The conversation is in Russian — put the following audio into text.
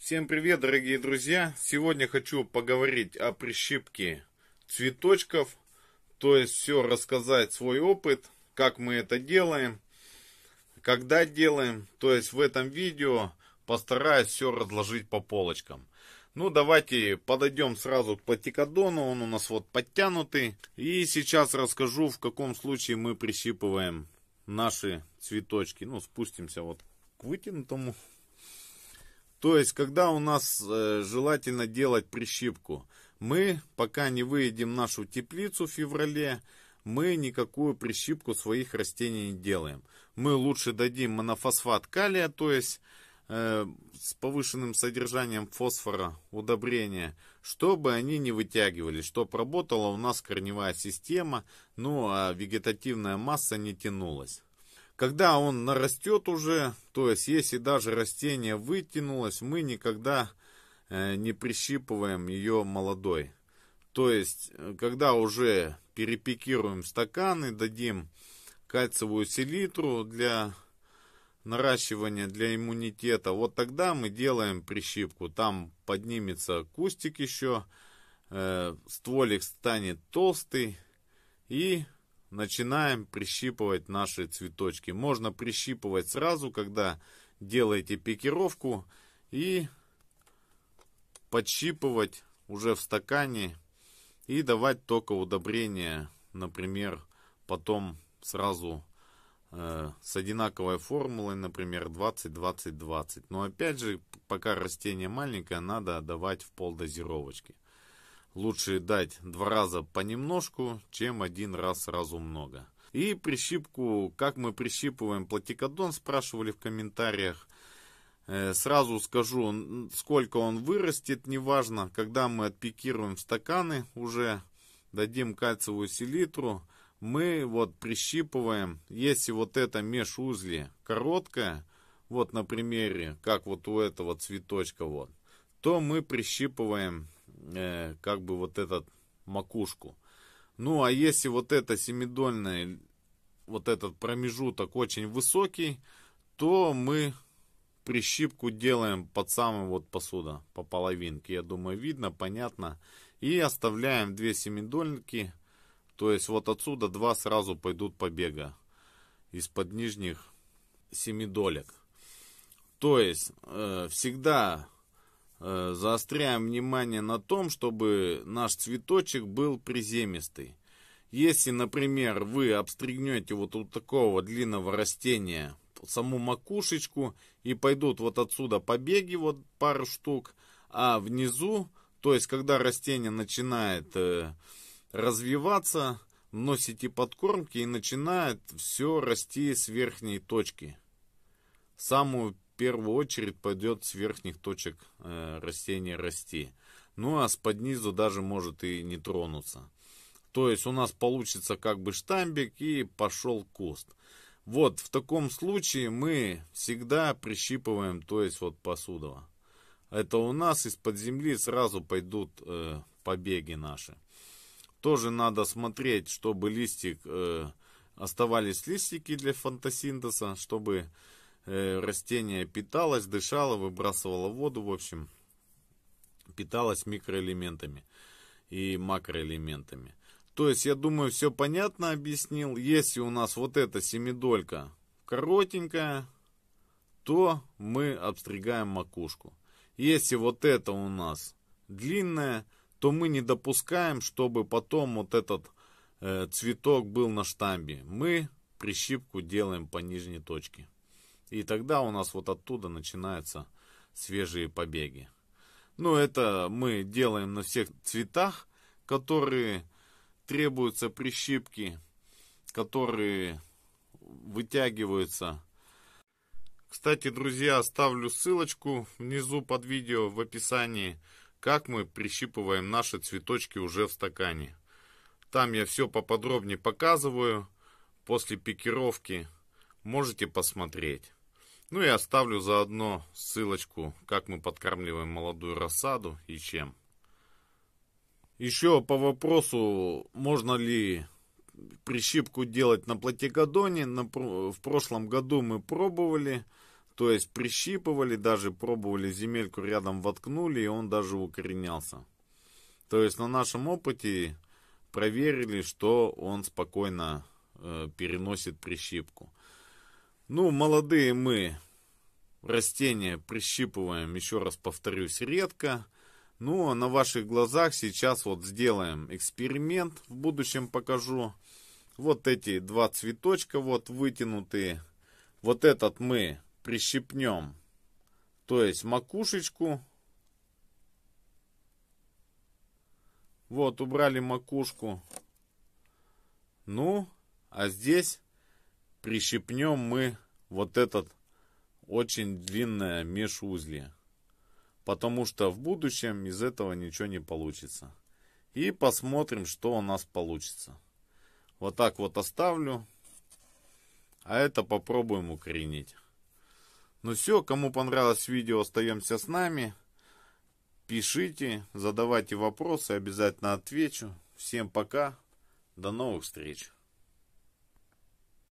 Всем привет, дорогие друзья! Сегодня хочу поговорить о прищипке цветочков, то есть все рассказать свой опыт, как мы это делаем, когда делаем. То есть в этом видео постараюсь все разложить по полочкам. Ну, давайте подойдем сразу к платикодону, он у нас вот подтянутый. И сейчас расскажу, в каком случае мы прищипываем наши цветочки. Ну, спустимся вот к вытянутому то есть, когда у нас э, желательно делать прищипку, мы, пока не выедем нашу теплицу в феврале, мы никакую прищипку своих растений не делаем. Мы лучше дадим монофосфат калия, то есть э, с повышенным содержанием фосфора удобрения, чтобы они не вытягивались, чтобы работала у нас корневая система, ну а вегетативная масса не тянулась. Когда он нарастет уже, то есть если даже растение вытянулось, мы никогда э, не прищипываем ее молодой. То есть, э, когда уже перепикируем стаканы, дадим кальциевую селитру для наращивания, для иммунитета, вот тогда мы делаем прищипку. Там поднимется кустик еще, э, стволик станет толстый и начинаем прищипывать наши цветочки. Можно прищипывать сразу, когда делаете пикировку и подщипывать уже в стакане и давать только удобрение, например, потом сразу э, с одинаковой формулой, например, 20-20-20. Но опять же, пока растение маленькое, надо давать в полдозировочке. Лучше дать два раза понемножку, чем один раз сразу много. И прищипку, как мы прищипываем платикодон, спрашивали в комментариях. Э, сразу скажу, сколько он вырастет, неважно. Когда мы отпикируем стаканы, уже дадим кальциевую селитру, мы вот прищипываем, если вот это межузли короткое, вот на примере, как вот у этого цветочка вот, то мы прищипываем э, как бы вот этот макушку. Ну, а если вот это семидольное, вот этот промежуток очень высокий, то мы прищипку делаем под самым вот посуда, по половинке. Я думаю, видно, понятно. И оставляем две семидольники. То есть вот отсюда два сразу пойдут побега из-под нижних семидолек. То есть э, всегда Э, заостряем внимание на том, чтобы наш цветочек был приземистый. Если, например, вы обстригнете вот у такого длинного растения саму макушечку и пойдут вот отсюда побеги, вот пару штук, а внизу, то есть когда растение начинает э, развиваться, носите подкормки и начинает все расти с верхней точки. Самую первую очередь пойдет с верхних точек э, растения расти. Ну а с под низу даже может и не тронуться. То есть у нас получится как бы штамбик и пошел куст. Вот в таком случае мы всегда прищипываем, то есть вот посудово. Это у нас из-под земли сразу пойдут э, побеги наши. Тоже надо смотреть, чтобы листик э, оставались листики для фотосинтеза, чтобы Э, растение питалось, дышало, выбрасывало воду, в общем, питалось микроэлементами и макроэлементами. То есть, я думаю, все понятно объяснил. Если у нас вот эта семидолька коротенькая, то мы обстригаем макушку. Если вот это у нас длинная, то мы не допускаем, чтобы потом вот этот э, цветок был на штамбе. Мы прищипку делаем по нижней точке. И тогда у нас вот оттуда начинаются свежие побеги. Ну, это мы делаем на всех цветах, которые требуются прищипки, которые вытягиваются. Кстати, друзья, оставлю ссылочку внизу под видео в описании, как мы прищипываем наши цветочки уже в стакане. Там я все поподробнее показываю после пикировки. Можете посмотреть. Ну и оставлю заодно ссылочку, как мы подкармливаем молодую рассаду и чем. Еще по вопросу, можно ли прищипку делать на платикодоне. В прошлом году мы пробовали, то есть прищипывали, даже пробовали земельку рядом воткнули, и он даже укоренялся. То есть на нашем опыте проверили, что он спокойно э, переносит прищипку. Ну, молодые мы растения прищипываем, еще раз повторюсь, редко. Ну, а на ваших глазах сейчас вот сделаем эксперимент, в будущем покажу. Вот эти два цветочка вот вытянутые. Вот этот мы прищипнем, то есть макушечку. Вот, убрали макушку. Ну, а здесь прищепнем мы вот этот очень длинное межузле, потому что в будущем из этого ничего не получится. И посмотрим, что у нас получится. Вот так вот оставлю, а это попробуем укоренить. Ну все, кому понравилось видео, остаемся с нами. Пишите, задавайте вопросы, обязательно отвечу. Всем пока, до новых встреч.